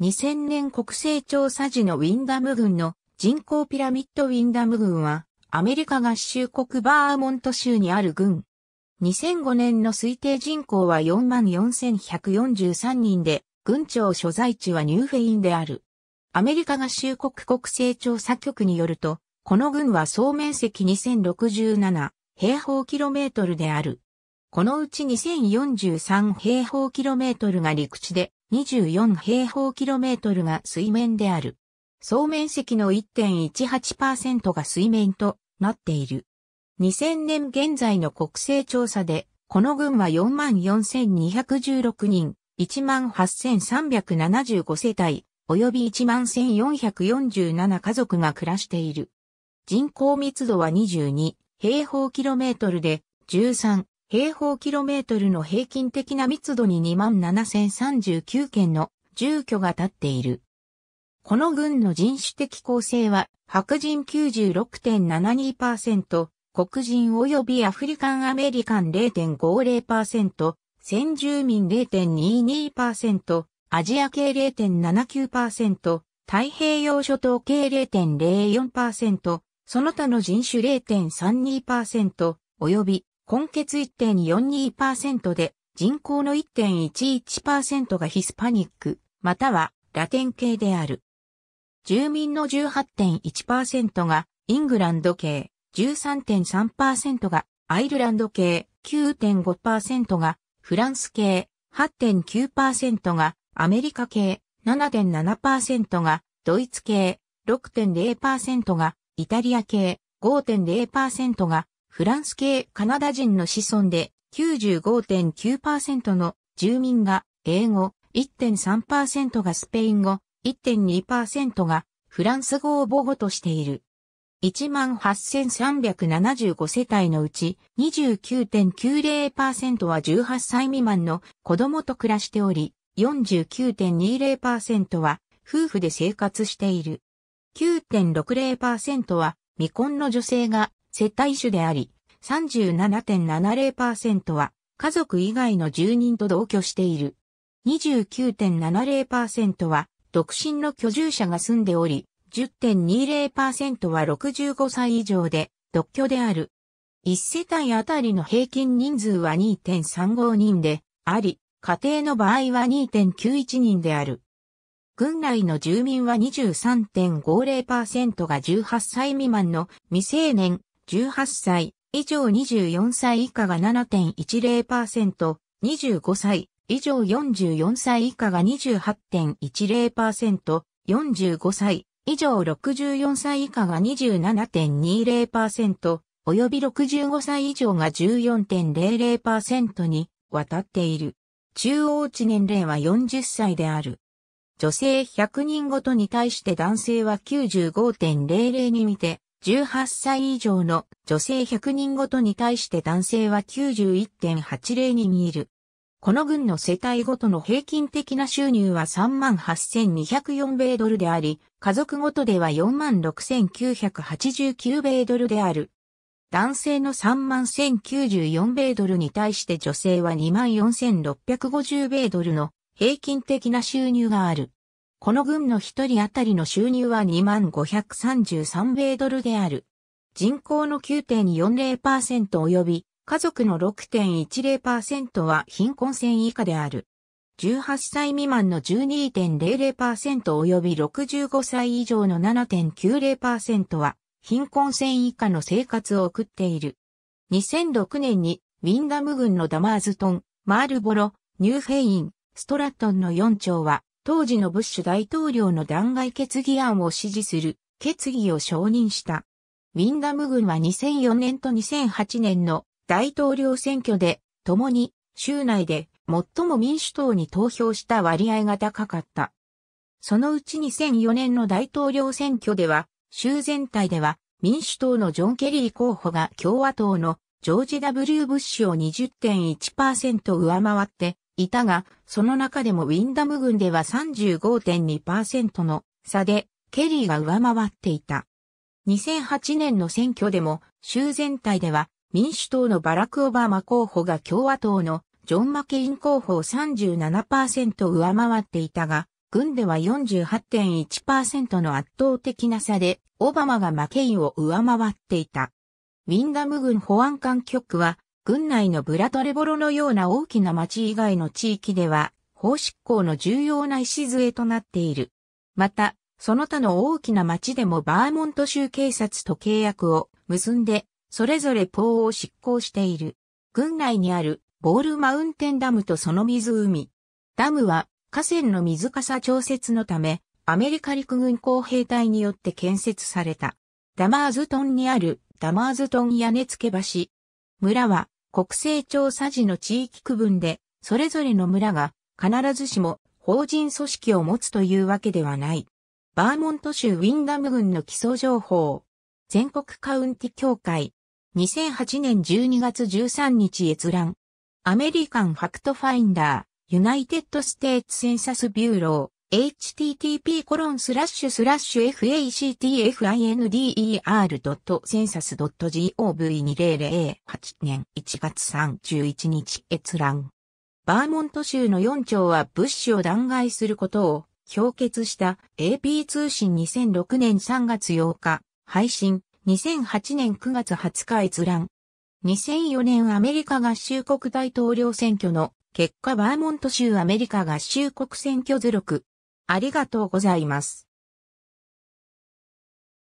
2000年国勢調査時のウィンダム郡の人口ピラミッドウィンダム郡はアメリカ合衆国バーモント州にある郡。2005年の推定人口は44,143人で、郡庁所在地はニューフェインである。アメリカ合衆国国勢調査局によると、この郡は総面積2067平方キロメートルである。このうち2043平方キロメートルが陸地で、24平方キロメートルが水面である。総面積の1.18%が水面となっている。2000年現在の国勢調査で、この群は44,216人、18,375世帯、及び11,447家族が暮らしている。人口密度は22平方キロメートルで13平方キロメートルの平均的な密度に27,039件の住居が建っている。この軍の人種的構成は、白人96.72%、黒人及びアフリカンアメリカン0.50%、先住民0.22%、アジア系0.79%、太平洋諸島系0.04%、その他の人種0.32%、及び根血1.42%で、人口の1.11%がヒスパニック、またはラテン系である。住民の18.1%がイングランド系、13.3%がアイルランド系、9.5%がフランス系、8.9%がアメリカ系、7.7%がドイツ系、6.0%がイタリア系、5.0%がフランス系カナダ人の子孫で95.9%の住民が英語、1.3%がスペイン語、1.2%がフランス語を母語としている。18,375世帯のうち29.90%は18歳未満の子供と暮らしており、49.20%は夫婦で生活している。9.60%は未婚の女性が接待種であり、37.70%は家族以外の住人と同居している。29.70%は独身の居住者が住んでおり、10.20%は65歳以上で独居である。1世帯あたりの平均人数は2.35人であり、家庭の場合は2.91人である。軍内の住民は23.50%が18歳未満の未成年18歳以上24歳以下が7.10%、25歳以上44歳以下が28.10%、45歳以上64歳以下が27.20%、及び65歳以上が14.00%に渡っている。中央値年齢は40歳である。女性100人ごとに対して男性は95.00に見て、18歳以上の女性100人ごとに対して男性は91.80人いる。この群の世帯ごとの平均的な収入は38,204米ドルであり、家族ごとでは46,989米ドルである。男性の31,094米ドルに対して女性は24,650米ドルの平均的な収入がある。この軍の一人当たりの収入は2533米ドルである。人口の9.40%及び家族の6.10%は貧困線以下である。18歳未満の12.00%及び65歳以上の7.90%は貧困線以下の生活を送っている。2006年にウィンダム軍のダマーズトン、マールボロ、ニューフェイン、ストラットンの4町は当時のブッシュ大統領の弾劾決議案を支持する決議を承認した。ウィンダム軍は2004年と2008年の大統領選挙で、共に州内で最も民主党に投票した割合が高かった。そのうち2004年の大統領選挙では、州全体では民主党のジョン・ケリー候補が共和党のジョージ・ W・ ブッシュを20.1%上回っていたが、その中でもウィンダム軍では35.2%の差で、ケリーが上回っていた。2008年の選挙でも、州全体では民主党のバラク・オバマ候補が共和党のジョン・マケイン候補を37%上回っていたが、軍では48.1%の圧倒的な差で、オバマがマケインを上回っていた。ウィンダム軍保安官局は、軍内のブラトレボロのような大きな町以外の地域では、法執行の重要な礎となっている。また、その他の大きな町でもバーモント州警察と契約を結んで、それぞれ法を執行している。軍内にあるボールマウンテンダムとその湖。ダムは河川の水かさ調節のため、アメリカ陸軍工兵隊によって建設された。ダマーズトンにあるダマーズトン屋根付け橋、村は国勢調査時の地域区分で、それぞれの村が必ずしも法人組織を持つというわけではない。バーモント州ウィンダム郡の基礎情報。全国カウンティ協会。2008年12月13日閲覧。アメリカンファクトファインダー、ユナイテッドステーツセンサスビューロ http://factfinder.census.gov2008 年1月31日閲覧。バーモント州の4町は物資を弾劾することを評決した AP 通信2006年3月8日配信2008年9月20日閲覧。2004年アメリカ合衆国大統領選挙の結果バーモント州アメリカ合衆国選挙図録ありがとうございます。